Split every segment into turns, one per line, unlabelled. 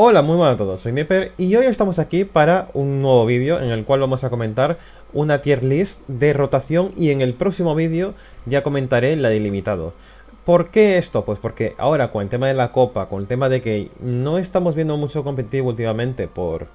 Hola, muy buenas a todos, soy Nipper y hoy estamos aquí para un nuevo vídeo en el cual vamos a comentar una tier list de rotación y en el próximo vídeo ya comentaré la de ilimitado. ¿Por qué esto? Pues porque ahora con el tema de la copa, con el tema de que no estamos viendo mucho competitivo últimamente por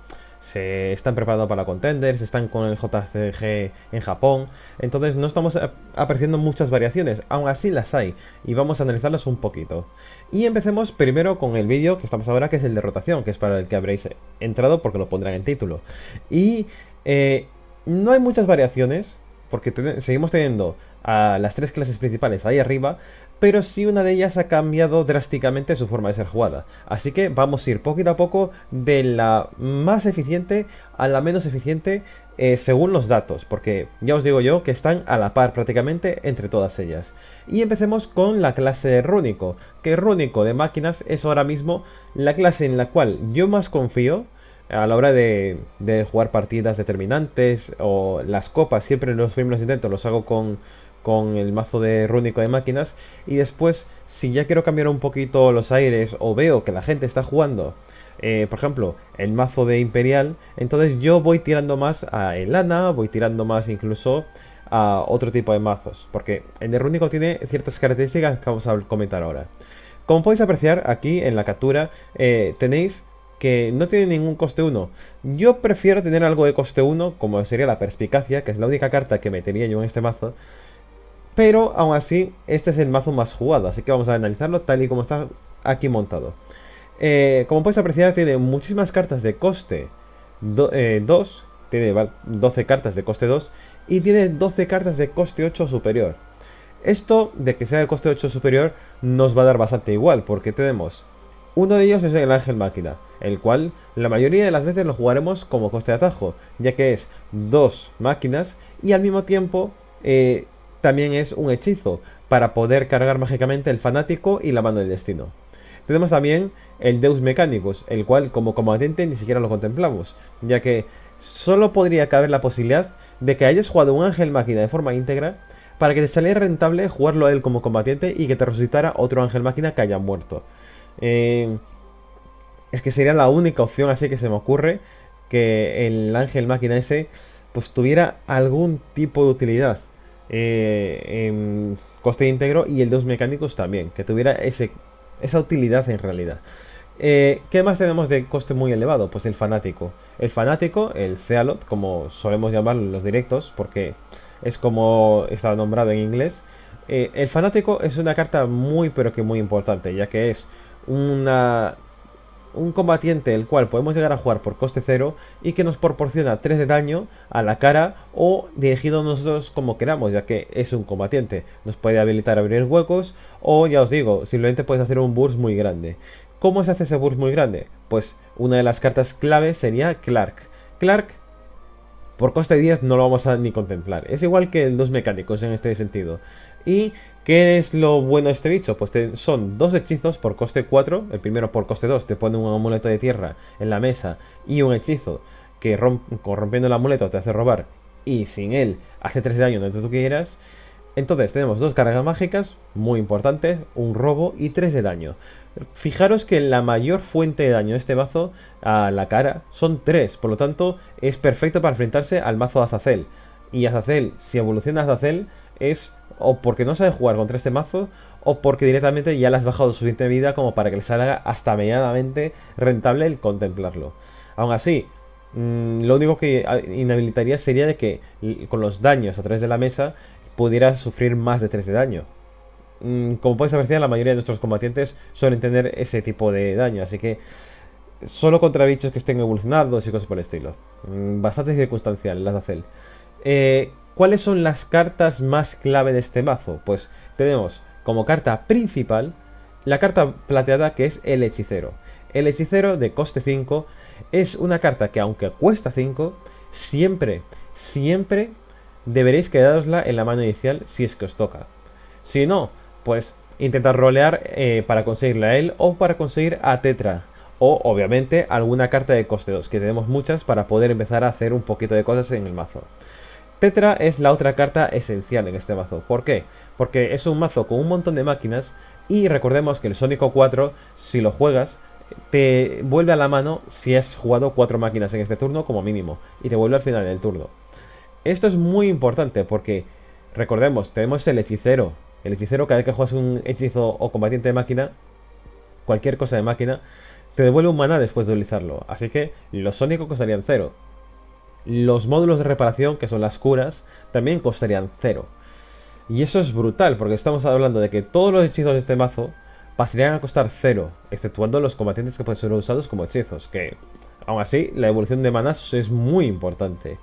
se están preparando para contenders, están con el JCG en Japón, entonces no estamos apreciando muchas variaciones, aún así las hay y vamos a analizarlas un poquito. Y empecemos primero con el vídeo que estamos ahora, que es el de rotación, que es para el que habréis entrado porque lo pondrán en título. Y eh, no hay muchas variaciones, porque seguimos teniendo a las tres clases principales ahí arriba, pero sí una de ellas ha cambiado drásticamente su forma de ser jugada. Así que vamos a ir poquito a poco de la más eficiente a la menos eficiente eh, según los datos, porque ya os digo yo que están a la par prácticamente entre todas ellas. Y empecemos con la clase Rúnico, que Rúnico de máquinas es ahora mismo la clase en la cual yo más confío a la hora de, de jugar partidas determinantes o las copas, siempre los primeros intentos los hago con con el mazo de rúnico de máquinas. Y después, si ya quiero cambiar un poquito los aires o veo que la gente está jugando, eh, por ejemplo, el mazo de imperial, entonces yo voy tirando más a Elana, voy tirando más incluso a otro tipo de mazos. Porque el de rúnico tiene ciertas características que vamos a comentar ahora. Como podéis apreciar aquí en la captura, eh, tenéis que no tiene ningún coste 1. Yo prefiero tener algo de coste 1, como sería la perspicacia, que es la única carta que me tenía yo en este mazo. Pero aún así, este es el mazo más jugado, así que vamos a analizarlo tal y como está aquí montado. Eh, como puedes apreciar, tiene muchísimas cartas de coste 2, eh, tiene 12 cartas de coste 2 y tiene 12 cartas de coste 8 superior. Esto de que sea de coste 8 superior nos va a dar bastante igual, porque tenemos uno de ellos es el Ángel Máquina, el cual la mayoría de las veces lo jugaremos como coste de atajo, ya que es dos máquinas y al mismo tiempo eh, también es un hechizo para poder cargar mágicamente el fanático y la mano del destino. Tenemos también el Deus mecánicos, el cual como combatiente ni siquiera lo contemplamos, ya que solo podría caber la posibilidad de que hayas jugado un ángel máquina de forma íntegra para que te saliera rentable jugarlo a él como combatiente y que te resucitara otro ángel máquina que haya muerto. Eh, es que sería la única opción así que se me ocurre que el ángel máquina ese pues tuviera algún tipo de utilidad eh, coste íntegro y el dos mecánicos también, que tuviera ese, esa utilidad en realidad. Eh, ¿Qué más tenemos de coste muy elevado? Pues el fanático. El fanático, el zealot como solemos llamarlo en los directos, porque es como está nombrado en inglés. Eh, el fanático es una carta muy pero que muy importante, ya que es una un combatiente el cual podemos llegar a jugar por coste cero y que nos proporciona 3 de daño a la cara o dirigido nosotros como queramos, ya que es un combatiente. Nos puede habilitar a abrir huecos o, ya os digo, simplemente puedes hacer un burst muy grande. ¿Cómo se hace ese burst muy grande? Pues una de las cartas clave sería Clark. Clark por coste 10 no lo vamos a ni contemplar. Es igual que los mecánicos en este sentido. Y ¿Qué es lo bueno de este bicho? Pues son dos hechizos por coste 4. El primero por coste 2 te pone un amuleto de tierra en la mesa y un hechizo que rompiendo el amuleto te hace robar y sin él hace 3 de daño donde tú quieras. Entonces tenemos dos cargas mágicas muy importantes, un robo y 3 de daño. Fijaros que la mayor fuente de daño de este mazo a la cara son 3, por lo tanto es perfecto para enfrentarse al mazo Azazel. Y Azazel, si evoluciona Azazel, es o porque no sabe jugar contra este mazo, o porque directamente ya le has bajado suficiente vida como para que le salga hasta medianamente rentable el contemplarlo. Aún así, mm, lo único que ah, inhabilitaría sería de que con los daños a través de la mesa pudiera sufrir más de 3 de daño. Mm, como podéis apreciar, la mayoría de nuestros combatientes suelen tener ese tipo de daño, así que solo contra bichos que estén evolucionados y cosas por el estilo. Mm, bastante circunstancial las de Eh, ¿Cuáles son las cartas más clave de este mazo? Pues tenemos como carta principal la carta plateada que es el hechicero. El hechicero de coste 5 es una carta que aunque cuesta 5, siempre, siempre deberéis quedarosla en la mano inicial si es que os toca. Si no, pues intentar rolear eh, para conseguirla a él o para conseguir a Tetra. O obviamente alguna carta de coste 2, que tenemos muchas para poder empezar a hacer un poquito de cosas en el mazo. Tetra es la otra carta esencial en este mazo. ¿Por qué? Porque es un mazo con un montón de máquinas y recordemos que el Sónico 4, si lo juegas, te vuelve a la mano si has jugado 4 máquinas en este turno como mínimo y te vuelve al final del turno. Esto es muy importante porque, recordemos, tenemos el hechicero. El hechicero cada vez que juegas un hechizo o combatiente de máquina, cualquier cosa de máquina, te devuelve un maná después de utilizarlo. Así que los sónicos costarían 0. Los módulos de reparación, que son las curas, también costarían cero Y eso es brutal, porque estamos hablando de que todos los hechizos de este mazo pasarían a costar cero exceptuando los combatientes que pueden ser usados como hechizos, que aún así la evolución de manas es muy importante.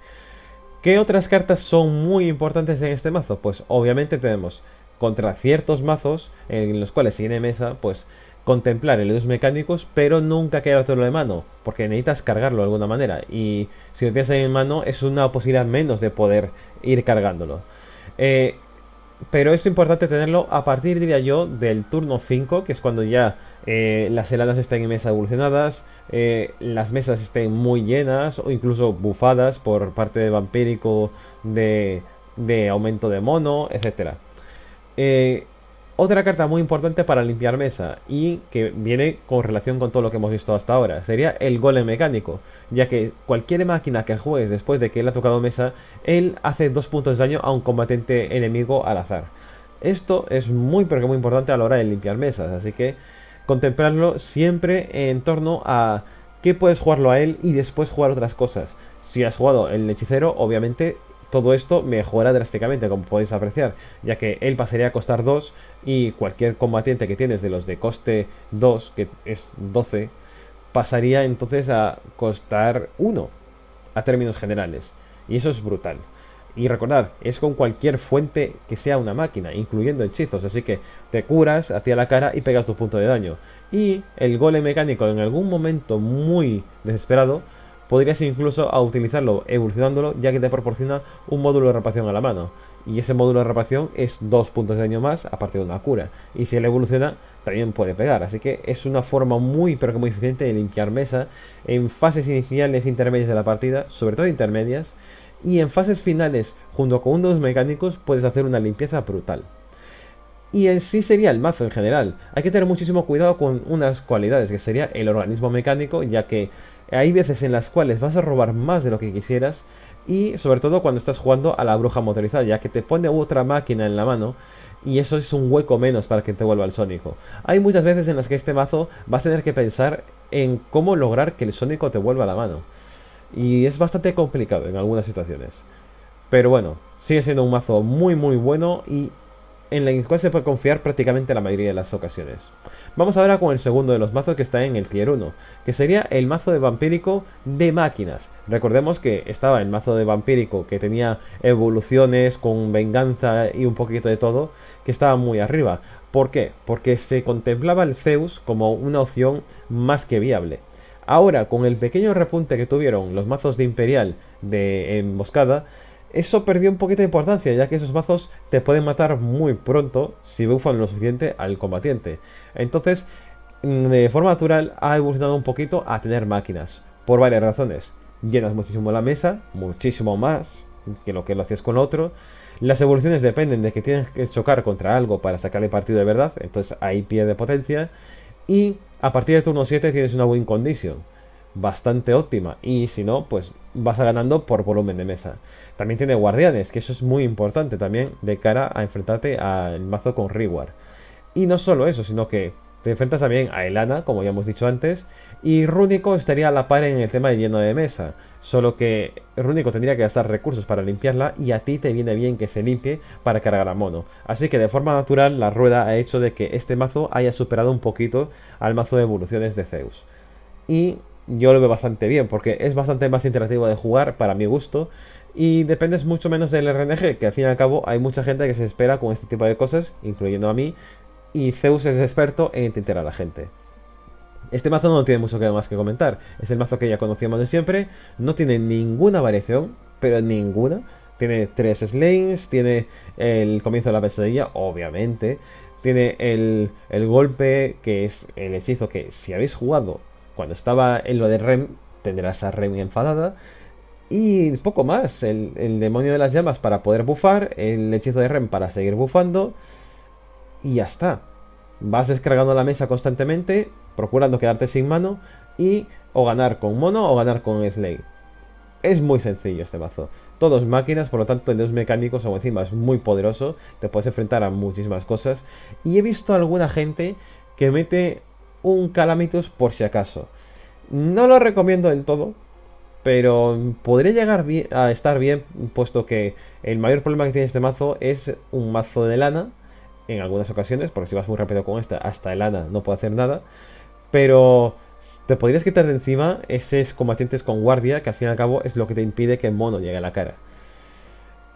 ¿Qué otras cartas son muy importantes en este mazo? Pues obviamente tenemos contra ciertos mazos en los cuales tiene mesa, pues contemplar los mecánicos, pero nunca lo de mano, porque necesitas cargarlo de alguna manera. Y si lo tienes ahí en mano, es una posibilidad menos de poder ir cargándolo. Eh, pero es importante tenerlo a partir, diría yo, del turno 5, que es cuando ya eh, las heladas estén en mesas evolucionadas, eh, las mesas estén muy llenas o incluso bufadas por parte de vampírico, de, aumento de mono, etc. Otra carta muy importante para limpiar mesa y que viene con relación con todo lo que hemos visto hasta ahora sería el golem mecánico, ya que cualquier máquina que juegues después de que él ha tocado mesa, él hace dos puntos de daño a un combatiente enemigo al azar. Esto es muy pero que muy importante a la hora de limpiar mesas, así que contemplarlo siempre en torno a que puedes jugarlo a él y después jugar otras cosas. Si has jugado el hechicero, obviamente todo esto mejora drásticamente, como podéis apreciar, ya que él pasaría a costar 2 y cualquier combatiente que tienes de los de coste 2, que es 12, pasaría entonces a costar 1 a términos generales. Y eso es brutal. Y recordad, es con cualquier fuente que sea una máquina, incluyendo hechizos. Así que te curas, a ti a la cara y pegas tu punto de daño. Y el golem mecánico en algún momento muy desesperado Podrías incluso a utilizarlo evolucionándolo ya que te proporciona un módulo de reparación a la mano. Y ese módulo de reparación es dos puntos de daño más a partir de una cura. Y si él evoluciona, también puede pegar. Así que es una forma muy, pero que muy eficiente de limpiar mesa en fases iniciales intermedias de la partida, sobre todo intermedias. Y en fases finales, junto con los mecánicos, puedes hacer una limpieza brutal y en sí sería el mazo en general. Hay que tener muchísimo cuidado con unas cualidades, que sería el organismo mecánico, ya que hay veces en las cuales vas a robar más de lo que quisieras, y sobre todo cuando estás jugando a la bruja motorizada, ya que te pone otra máquina en la mano, y eso es un hueco menos para que te vuelva el sónico. Hay muchas veces en las que este mazo vas a tener que pensar en cómo lograr que el sónico te vuelva la mano. Y es bastante complicado en algunas situaciones. Pero bueno, sigue siendo un mazo muy muy bueno y en la cual se puede confiar prácticamente la mayoría de las ocasiones. Vamos ahora con el segundo de los mazos que está en el tier 1, que sería el mazo de vampírico de máquinas. Recordemos que estaba el mazo de vampírico que tenía evoluciones con venganza y un poquito de todo, que estaba muy arriba. ¿Por qué? Porque se contemplaba el Zeus como una opción más que viable. Ahora, con el pequeño repunte que tuvieron los mazos de Imperial de emboscada, eso perdió un poquito de importancia, ya que esos mazos te pueden matar muy pronto si bufan lo suficiente al combatiente. Entonces, mm, de forma natural, ha evolucionado un poquito a tener máquinas, por varias razones. Llenas muchísimo la mesa, muchísimo más que lo que lo hacías con otro. Las evoluciones dependen de que tienes que chocar contra algo para sacarle partido de verdad, entonces ahí pierde potencia. Y a partir de turno 7 tienes una win condition bastante óptima. Y si no, pues vas ganando por volumen de mesa. También tiene guardianes, que eso es muy importante también de cara a enfrentarte al mazo con Reward. Y no solo eso, sino que te enfrentas también a Elana, como ya hemos dicho antes, y Rúnico estaría a la par en el tema de lleno de mesa, solo que Rúnico tendría que gastar recursos para limpiarla y a ti te viene bien que se limpie para cargar a mono. Así que de forma natural la rueda ha hecho de que este mazo haya superado un poquito al mazo de evoluciones de Zeus. Y yo lo veo bastante bien, porque es bastante más interactivo de jugar, para mi gusto, y dependes mucho menos del RNG, que al fin y al cabo hay mucha gente que se espera con este tipo de cosas, incluyendo a mí, y Zeus es experto en enterar a la gente. Este mazo no tiene mucho más que comentar, es el mazo que ya conocíamos de siempre, no tiene ninguna variación, pero ninguna. Tiene tres slings. tiene el comienzo de la pesadilla, obviamente. Tiene el, el golpe, que es el hechizo que si habéis jugado cuando estaba en lo de Rem, tendrás a Rem enfadada. Y poco más, el, demonio de las llamas para poder bufar, el hechizo de Rem para seguir bufando. Y ya está. Vas descargando la mesa constantemente, procurando quedarte sin mano y o ganar con mono o ganar con Slay. Es muy sencillo este mazo. Todos máquinas, por lo tanto, en dos mecánicos o encima es muy poderoso. Te puedes enfrentar a muchísimas cosas. Y he visto a alguna gente que mete un Calamitus por si acaso. No lo recomiendo del todo, pero podría llegar a estar bien, puesto que el mayor problema que tiene este mazo es un mazo de lana, en algunas ocasiones, porque si vas muy rápido con esta, hasta el lana no puede hacer nada, pero te podrías quitar de encima esos combatientes con guardia, que al fin y al cabo es lo que te impide que el mono llegue a la cara.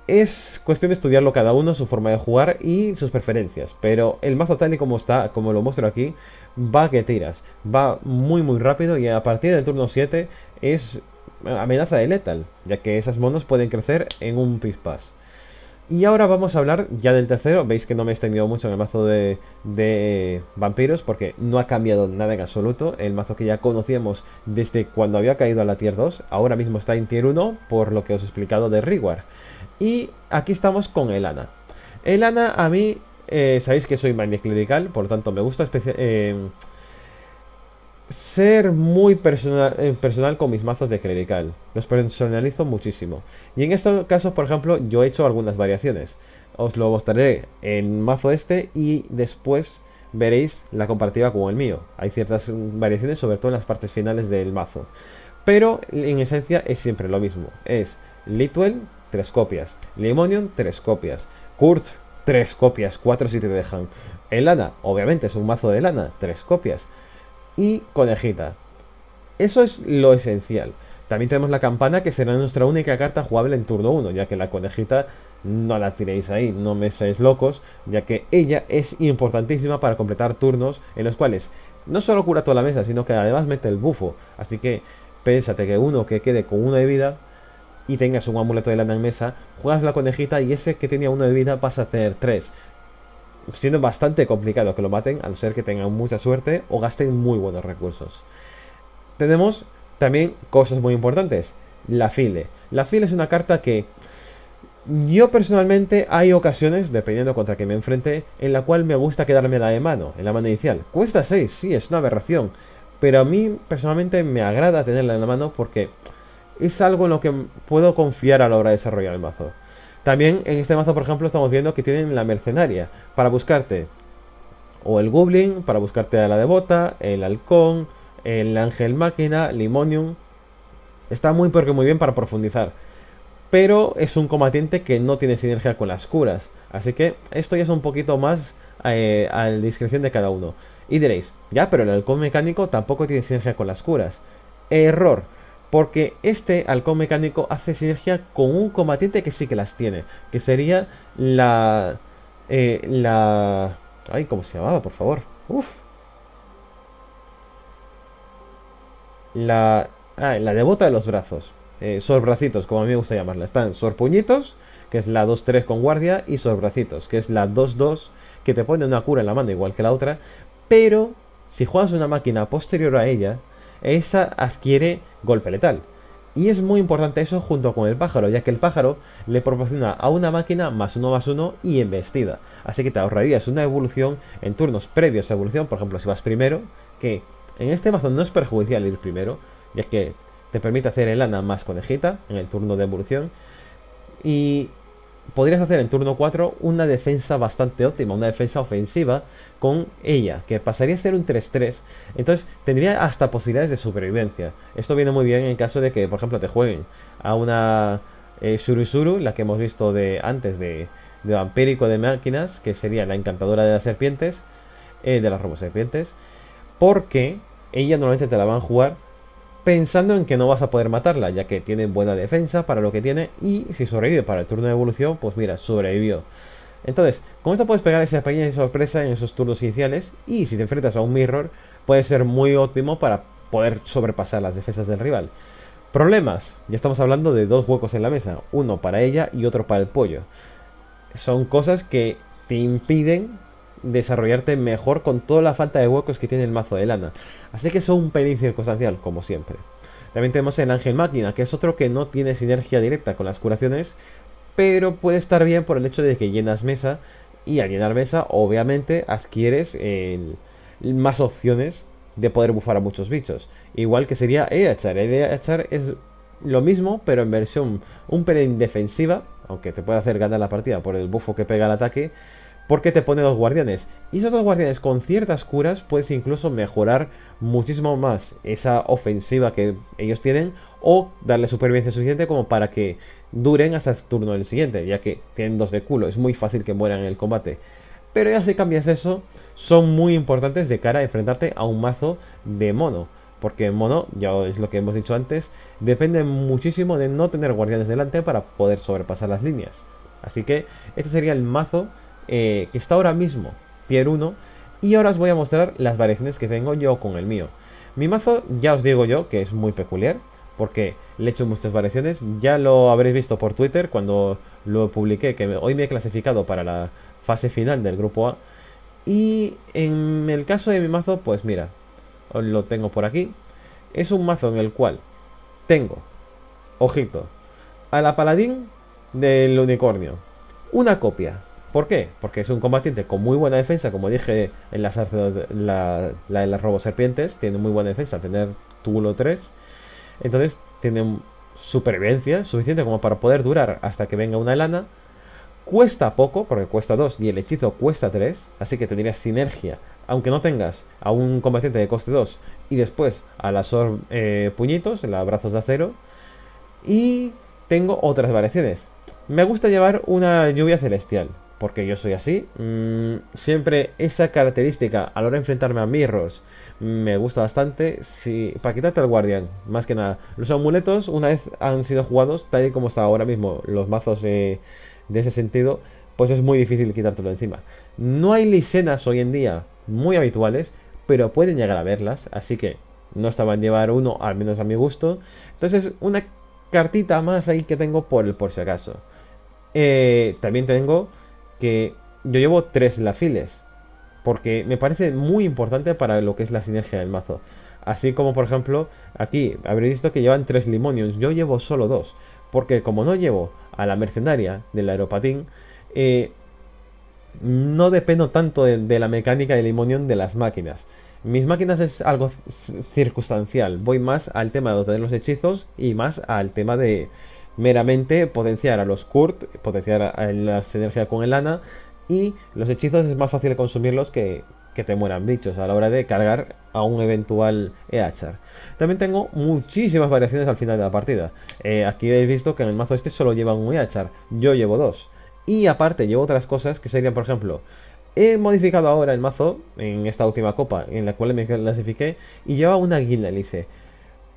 Es cuestión de estudiarlo cada uno, su forma de jugar y sus preferencias. Pero el mazo tal y como está, como lo muestro aquí, va que tiras. Va muy muy rápido y a partir del turno 7 es amenaza de letal, ya que esas monos pueden crecer en un pispas. Y ahora vamos a hablar ya del tercero. Veis que no me he extendido mucho en el mazo de, vampiros porque no ha cambiado nada en absoluto. El mazo que ya conocíamos desde cuando había caído a la tier 2, ahora mismo está en tier 1 por lo que os he explicado de Reward. Y aquí estamos con Elana. Elana a mí, eh, sabéis que soy mania clerical, por lo tanto me gusta eh, ser muy personal, eh, personal con mis mazos de clerical. Los personalizo muchísimo. Y en estos casos, por ejemplo, yo he hecho algunas variaciones. Os lo mostraré en mazo este y después veréis la comparativa con el mío. Hay ciertas variaciones, sobre todo en las partes finales del mazo. Pero en esencia es siempre lo mismo. Es Litwell, 3 copias. Limonium, tres copias. Kurt, tres copias, cuatro si te dejan. lana obviamente es un mazo de lana, tres copias. Y conejita. Eso es lo esencial. También tenemos la campana, que será nuestra única carta jugable en turno 1, ya que la conejita no la tiréis ahí, no me seáis locos, ya que ella es importantísima para completar turnos en los cuales no solo cura toda la mesa, sino que además mete el bufo. Así que pénsate que uno que quede con una de vida y tengas un amuleto de lana en mesa, juegas la conejita y ese que tenía uno de vida pasa a tener tres. Siendo bastante complicado que lo maten, Al ser que tengan mucha suerte o gasten muy buenos recursos. Tenemos también cosas muy importantes. La file. La file es una carta que yo personalmente hay ocasiones, dependiendo contra que me enfrente, en la cual me gusta quedarme la de mano, en la mano inicial. Cuesta 6, sí, es una aberración. Pero a mí personalmente me agrada tenerla en la mano porque es algo en lo que puedo confiar a la hora de desarrollar el mazo. También en este mazo, por ejemplo, estamos viendo que tienen la mercenaria para buscarte o el goblin, para buscarte a la devota, el halcón, el ángel máquina, limonium. Está muy porque muy bien para profundizar. Pero es un combatiente que no tiene sinergia con las curas. Así que esto ya es un poquito más eh, a la discreción de cada uno. Y diréis, ya, pero el halcón mecánico tampoco tiene sinergia con las curas. Error porque este halcón mecánico hace sinergia con un combatiente que sí que las tiene, que sería la... Eh, la... Ay, ¿cómo se llamaba? Por favor. Uf. La... Ah, la devota de los brazos. Eh, sorbracitos, como a mí me gusta llamarla. Están sorpuñitos, que es la 2-3 con guardia, y sorbracitos, que es la 2-2, que te pone una cura en la mano igual que la otra. Pero, si juegas una máquina posterior a ella, esa adquiere golpe letal. Y es muy importante eso junto con el pájaro, ya que el pájaro le proporciona a una máquina más uno más uno y embestida. Así que te ahorrarías una evolución en turnos previos a evolución, por ejemplo si vas primero, que en este mazo no es perjudicial ir primero, ya que te permite hacer el ana más conejita en el turno de evolución. Y podrías hacer en turno 4 una defensa bastante óptima, una defensa ofensiva con ella, que pasaría a ser un 3-3. Entonces tendría hasta posibilidades de supervivencia. Esto viene muy bien en caso de que, por ejemplo, te jueguen a una eh, la que hemos visto de antes de, de Vampírico de Máquinas, que sería la encantadora de las serpientes, eh, de las roboserpientes, porque ella normalmente te la van a jugar pensando en que no vas a poder matarla, ya que tiene buena defensa para lo que tiene y si sobrevive para el turno de evolución, pues mira, sobrevivió. Entonces, con esto puedes pegar esa pequeña sorpresa en esos turnos iniciales y si te enfrentas a un mirror, puede ser muy óptimo para poder sobrepasar las defensas del rival. Problemas, ya estamos hablando de dos huecos en la mesa, uno para ella y otro para el pollo. Son cosas que te impiden desarrollarte mejor con toda la falta de huecos que tiene el mazo de lana. Así que es un pelín circunstancial, como siempre. También tenemos el Ángel Máquina, que es otro que no tiene sinergia directa con las curaciones, pero puede estar bien por el hecho de que llenas mesa, y al llenar mesa, obviamente, adquieres más opciones de poder bufar a muchos bichos. Igual que sería EHR. echar es lo mismo, pero en versión un pelín defensiva, aunque te puede hacer ganar la partida por el bufo que pega al ataque, porque te pone dos guardianes. Y esos dos guardianes con ciertas curas puedes incluso mejorar muchísimo más esa ofensiva que ellos tienen o darle supervivencia suficiente como para que duren hasta el turno del siguiente, ya que tienen dos de culo, es muy fácil que mueran en el combate. Pero ya si cambias eso, son muy importantes de cara a enfrentarte a un mazo de mono. Porque mono, ya es lo que hemos dicho antes, depende muchísimo de no tener guardianes delante para poder sobrepasar las líneas. Así que este sería el mazo eh, que está ahora mismo tier 1. Y ahora os voy a mostrar las variaciones que tengo yo con el mío. Mi mazo, ya os digo yo, que es muy peculiar, porque le he hecho muchas variaciones. Ya lo habréis visto por Twitter cuando lo publiqué, que hoy me he clasificado para la fase final del grupo A. Y en el caso de mi mazo, pues mira, lo tengo por aquí. Es un mazo en el cual tengo, ojito, a la paladín del unicornio. Una copia ¿Por qué? Porque es un combatiente con muy buena defensa, como dije en las la, de las serpientes tiene muy buena defensa, tener túbulo 3. Entonces tiene supervivencia suficiente como para poder durar hasta que venga una lana. Cuesta poco, porque cuesta 2 y el hechizo cuesta 3, así que tendrías sinergia. Aunque no tengas a un combatiente de coste 2 y después a las eh, puñitos, los brazos de acero. Y tengo otras variaciones. Me gusta llevar una lluvia celestial, porque yo soy así. Mm, siempre esa característica a la hora de enfrentarme a Mirros me gusta bastante. Si, para quitarte al guardián, más que nada. Los amuletos, una vez han sido jugados, tal y como está ahora mismo los mazos de ese sentido, pues es muy difícil quitártelo encima. No hay lisenas hoy en día muy habituales, pero pueden llegar a verlas, así que no estaba en llevar uno, al menos a mi gusto. Entonces, una cartita más ahí que tengo por, el por si acaso. Eh, también tengo yo llevo tres lafiles. Porque me parece muy importante para lo que es la sinergia del mazo. Así como por ejemplo, aquí habréis visto que llevan tres limonions. Yo llevo solo dos. Porque como no llevo a la mercenaria del aeropatín, eh, no dependo tanto de, la mecánica del limonion de las máquinas. Mis máquinas es algo circunstancial. Voy más al tema de los hechizos y más al tema de, meramente potenciar a los Kurt, potenciar la sinergia con el Ana, y los hechizos es más fácil consumirlos que, que te mueran bichos a la hora de cargar a un eventual Eachar. También tengo muchísimas variaciones al final de la partida. Eh, aquí habéis visto que en el mazo este solo llevan un Eachar, yo llevo dos. Y aparte llevo otras cosas que serían, por ejemplo, he modificado ahora el mazo en esta última copa en la cual me clasifiqué y lleva una Guindelice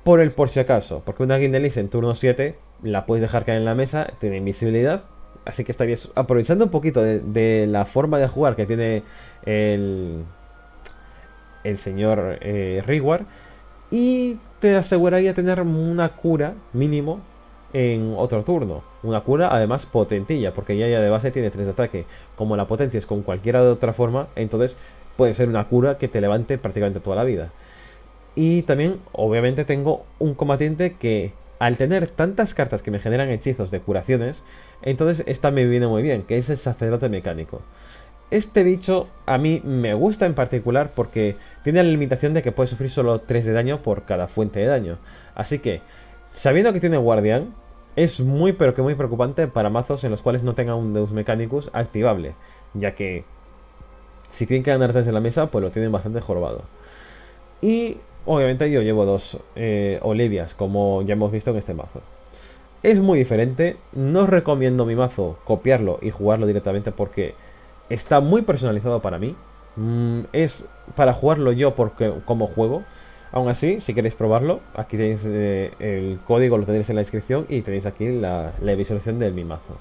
Por el por si acaso, porque una Guindelice en turno 7 la puedes dejar caer en la mesa, tiene invisibilidad. Así que estarías aprovechando un poquito de, la forma de jugar que tiene el, el señor eh, riguard Y te aseguraría tener una cura mínimo en otro turno. Una cura además potentilla, porque ya, ya de base tiene 3 de ataque. Como la potencia es con cualquiera de otra forma, entonces puede ser una cura que te levante prácticamente toda la vida. Y también, obviamente, tengo un combatiente que al tener tantas cartas que me generan hechizos de curaciones, entonces esta me viene muy bien, que es el sacerdote mecánico. Este bicho a mí me gusta en particular porque tiene la limitación de que puede sufrir solo 3 de daño por cada fuente de daño. Así que, sabiendo que tiene guardián, es muy pero que muy preocupante para mazos en los cuales no tenga un Deus Mechanicus activable, ya que si tienen que ganar desde la mesa, pues lo tienen bastante jorobado. Y Obviamente yo llevo dos eh, Olivias, como ya hemos visto en este mazo. Es muy diferente, no os recomiendo mi mazo copiarlo y jugarlo directamente porque está muy personalizado para mí. Mm, es para jugarlo yo porque, como juego. Aún así, si queréis probarlo, aquí tenéis eh, el código, lo tenéis en la descripción y tenéis aquí la, visualización del mi mazo.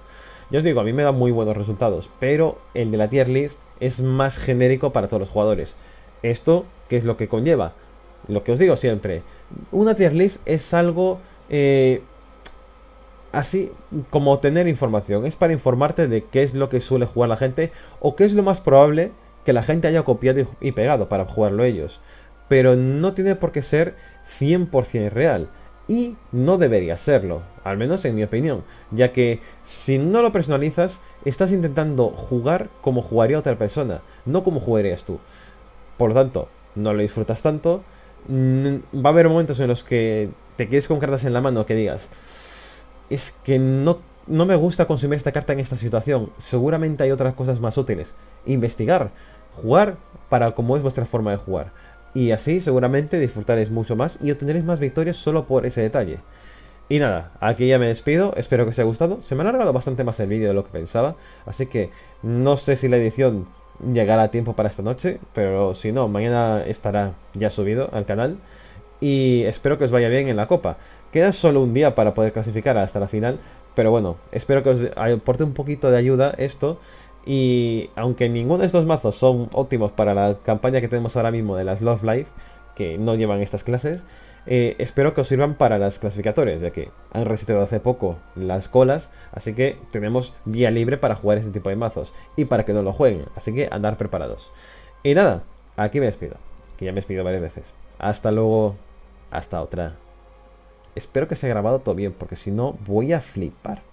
Yo os digo, a mí me da muy buenos resultados, pero el de la tier list es más genérico para todos los jugadores. ¿Esto qué es lo que conlleva? lo que os digo siempre, una tier list es algo eh, así como tener información, es para informarte de qué es lo que suele jugar la gente o qué es lo más probable que la gente haya copiado y pegado para jugarlo ellos. Pero no tiene por qué ser 100% real. Y no debería serlo, al menos en mi opinión, ya que si no lo personalizas, estás intentando jugar como jugaría otra persona, no como jugarías tú. Por lo tanto, no lo disfrutas tanto, Mm, va a haber momentos en los que te quedes con cartas en la mano que digas, es que no, no me gusta consumir esta carta en esta situación, seguramente hay otras cosas más útiles. Investigar, jugar para como es vuestra forma de jugar. Y así seguramente disfrutaréis mucho más y obtendréis más victorias solo por ese detalle. Y nada, aquí ya me despido, espero que os haya gustado. Se me ha alargado bastante más el vídeo de lo que pensaba, así que no sé si la edición llegará a tiempo para esta noche, pero si no, mañana estará ya subido al canal. Y espero que os vaya bien en la copa. Queda solo un día para poder clasificar hasta la final, pero bueno, espero que os aporte un poquito de ayuda esto. Y aunque ninguno de estos mazos son óptimos para la campaña que tenemos ahora mismo de las Love Life, que no llevan estas clases, eh, espero que os sirvan para las clasificatorias, ya que han resistido hace poco las colas, así que tenemos vía libre para jugar este tipo de mazos y para que no lo jueguen, así que andar preparados. Y nada, aquí me despido, que ya me he despido varias veces. Hasta luego, hasta otra. Espero que se haya grabado todo bien, porque si no voy a flipar.